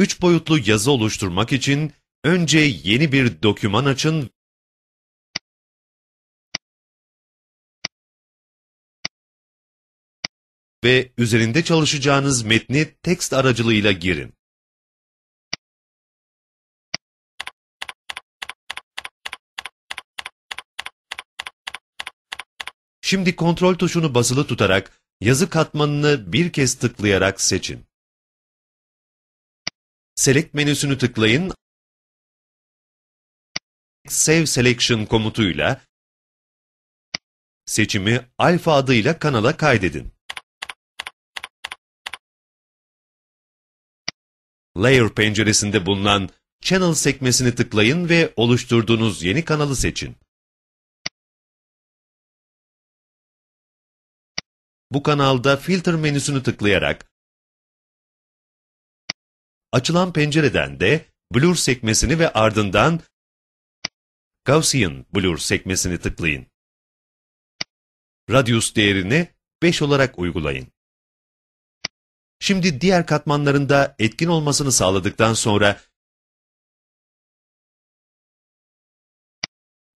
üç boyutlu yazı oluşturmak için önce yeni bir doküman açın ve üzerinde çalışacağınız metni tekst aracılığıyla girin. Şimdi kontrol tuşunu basılı tutarak yazı katmanını bir kez tıklayarak seçin. Select menüsünü tıklayın. Save Selection komutuyla seçimi alfa adıyla kanala kaydedin. Layer penceresinde bulunan Channel sekmesini tıklayın ve oluşturduğunuz yeni kanalı seçin. Bu kanalda filter menüsünü tıklayarak Açılan pencereden de blur sekmesini ve ardından Gaussian blur sekmesini tıklayın. Radius değerini 5 olarak uygulayın. Şimdi diğer katmanlarında etkin olmasını sağladıktan sonra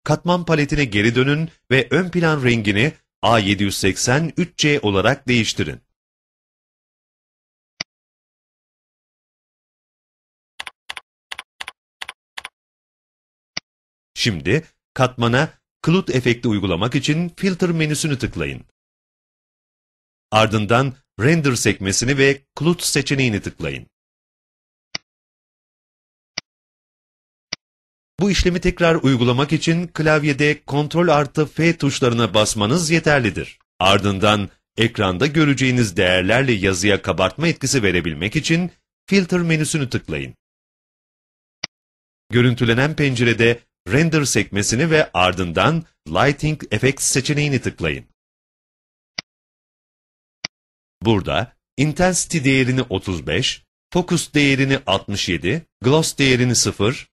katman paletine geri dönün ve ön plan rengini A780 3C olarak değiştirin. Şimdi katmana Klut efekti uygulamak için Filter menüsünü tıklayın. Ardından Render sekmesini ve Klut seçeneğini tıklayın. Bu işlemi tekrar uygulamak için klavyede Ctrl artı F tuşlarına basmanız yeterlidir. Ardından ekranda göreceğiniz değerlerle yazıya kabartma etkisi verebilmek için Filter menüsünü tıklayın. Görüntülenen pencerede Render sekmesini ve ardından Lighting Effects seçeneğini tıklayın. Burada Intensity değerini 35, Focus değerini 67, Gloss değerini 0,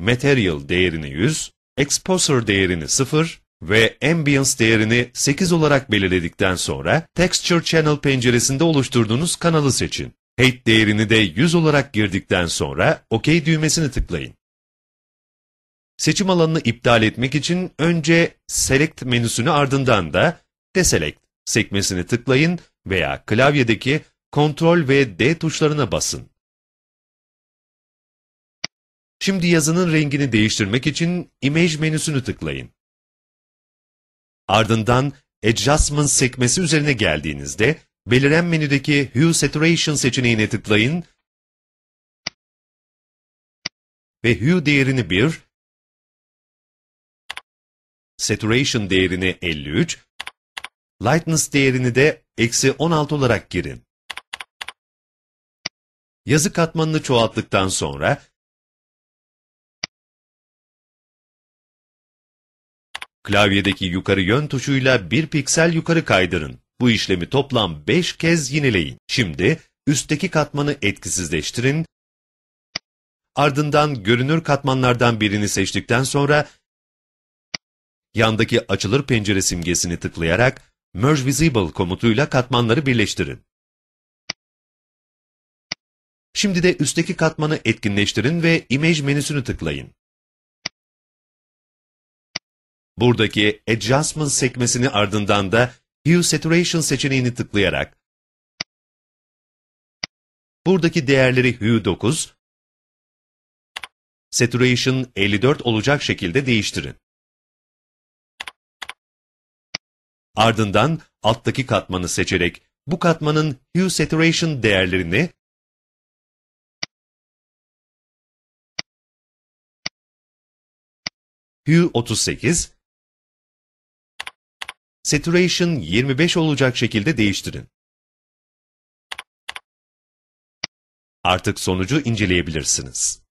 Material değerini 100, Exposure değerini 0 ve Ambience değerini 8 olarak belirledikten sonra Texture Channel penceresinde oluşturduğunuz kanalı seçin. Height değerini de 100 olarak girdikten sonra OK düğmesini tıklayın. Seçim alanını iptal etmek için önce Select menüsünü ardından da Deselect sekmesini tıklayın veya klavyedeki Ctrl ve D tuşlarına basın. Şimdi yazının rengini değiştirmek için Image menüsünü tıklayın. Ardından Adjustment sekmesi üzerine geldiğinizde beliren menüdeki Hue Saturation seçeneğine tıklayın ve Hue değerini 1, saturation değerini 53, lightness değerini de eksi 16 olarak girin. Yazı katmanını çoğalttıktan sonra klavyedeki yukarı yön tuşuyla bir piksel yukarı kaydırın. Bu işlemi toplam 5 kez yineleyin. Şimdi üstteki katmanı etkisizleştirin. Ardından görünür katmanlardan birini seçtikten sonra yandaki açılır pencere simgesini tıklayarak Merge Visible komutuyla katmanları birleştirin. Şimdi de üstteki katmanı etkinleştirin ve Image menüsünü tıklayın. Buradaki Adjustment sekmesini ardından da Hue Saturation seçeneğini tıklayarak buradaki değerleri Hue 9, Saturation 54 olacak şekilde değiştirin. Ardından alttaki katmanı seçerek bu katmanın hue saturation değerlerini hue 38 saturation 25 olacak şekilde değiştirin. Artık sonucu inceleyebilirsiniz.